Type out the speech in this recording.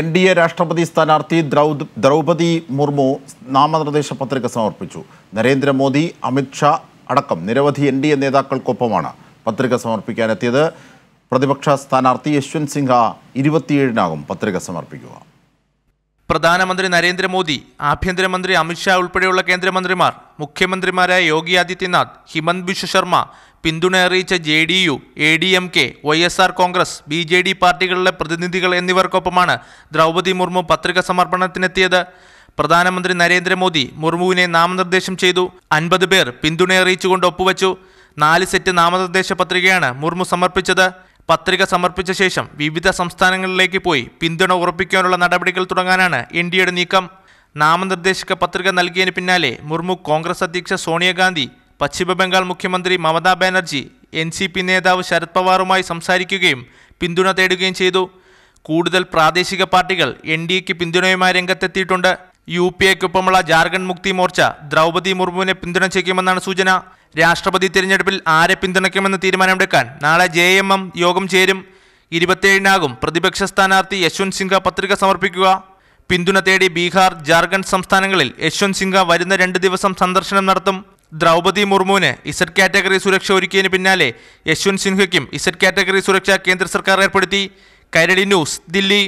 N D A രാഷ്ട്രപതി സ്ഥാനാർത്ഥി ദ്രൗപതി മുർമു നാമനിർദ്ദേശ പത്രിക സമർപ്പിച്ചു നരേന്ദ്രമോദി അമിത്ഷാ അടക്കം നിരവധി എൻ ഡി എ നേതാക്കൾക്കൊപ്പമാണ് പത്രിക സമർപ്പിക്കാനെത്തിയത് പ്രതിപക്ഷ സ്ഥാനാർത്ഥി യശ്വന്ത് സിൻഹ ഇരുപത്തിയേഴിനാകും പത്രിക സമർപ്പിക്കുക പ്രധാനമന്ത്രി നരേന്ദ്രമോദി ആഭ്യന്തരമന്ത്രി അമിത്ഷാ ഉൾപ്പെടെയുള്ള കേന്ദ്രമന്ത്രിമാർ മുഖ്യമന്ത്രിമാരായ യോഗി ആദിത്യനാഥ് ഹിമന്ത് ബിശ്വ ശർമ്മ പിന്തുണ അറിയിച്ച J D U A D M K Y S R Congress B J D പാർട്ടികളിലെ പ്രതിനിധികൾ എന്നിവർക്കൊപ്പമാണ് ദ്രൗപദി മുർമു പത്രിക സമർപ്പണത്തിനെത്തിയത് പ്രധാനമന്ത്രി നരേന്ദ്രമോദി മുർമുവിനെ നാമനിർദ്ദേശം ചെയ്തു അൻപത് പേർ പിന്തുണ അറിയിച്ചുകൊണ്ട് ഒപ്പുവച്ചു നാല് സെറ്റ് നാമനിർദ്ദേശ പത്രികയാണ് മുർമു സമർപ്പിച്ചത് പത്രിക സമർപ്പിച്ച ശേഷം വിവിധ സംസ്ഥാനങ്ങളിലേക്ക് പോയി പിന്തുണ ഉറപ്പിക്കാനുള്ള നടപടികൾ തുടങ്ങാനാണ് എൻ നീക്കം നാമനിർദ്ദേശക പത്രിക നൽകിയതിന് പിന്നാലെ മുർമു കോൺഗ്രസ് അധ്യക്ഷ സോണിയാഗാന്ധി പശ്ചിമബംഗാൾ മുഖ്യമന്ത്രി Mamata Banerjee N C P നേതാവ് ശരത് പവാറുമായി സംസാരിക്കുകയും പിന്തുണ തേടുകയും ചെയ്തു കൂടുതൽ പ്രാദേശിക പാർട്ടികൾ എൻ ഡി എക്ക് പിന്തുണയുമായി രംഗത്തെത്തിയിട്ടുണ്ട് യു പി എക്കൊപ്പമുള്ള ജാർഖണ്ഡ് മുക്തി മോർച്ച ദ്രൗപതി മുർമുവിനെ പിന്തുണച്ചേക്കുമെന്നാണ് സൂചന രാഷ്ട്രപതി തിരഞ്ഞെടുപ്പിൽ ആരെ പിന്തുണയ്ക്കുമെന്ന് തീരുമാനമെടുക്കാൻ നാളെ ജെ എം എം യോഗം ചേരും ഇരുപത്തിയേഴിനാകും പ്രതിപക്ഷ സ്ഥാനാർത്ഥി യശ്വന്ത് സിംഗ പത്രിക സമർപ്പിക്കുക പിന്തുണ തേടി ബീഹാർ ജാർഖണ്ഡ് സംസ്ഥാനങ്ങളിൽ യശ്വന്ത് സിംഗ വരുന്ന രണ്ട് ദിവസം സന്ദർശനം നടത്തും ദ്രൗപതി മുർമുവിന് ഇസറ്റ് കാറ്റഗറി സുരക്ഷ ഒരുക്കിയതിന് പിന്നാലെ യശ്വന്ത് സിൻഹയ്ക്കും ഇസറ്റ് കാറ്റഗറി സുരക്ഷ കേന്ദ്ര സർക്കാർ ഏർപ്പെടുത്തി കൈരളി ന്യൂസ് ദില്ലി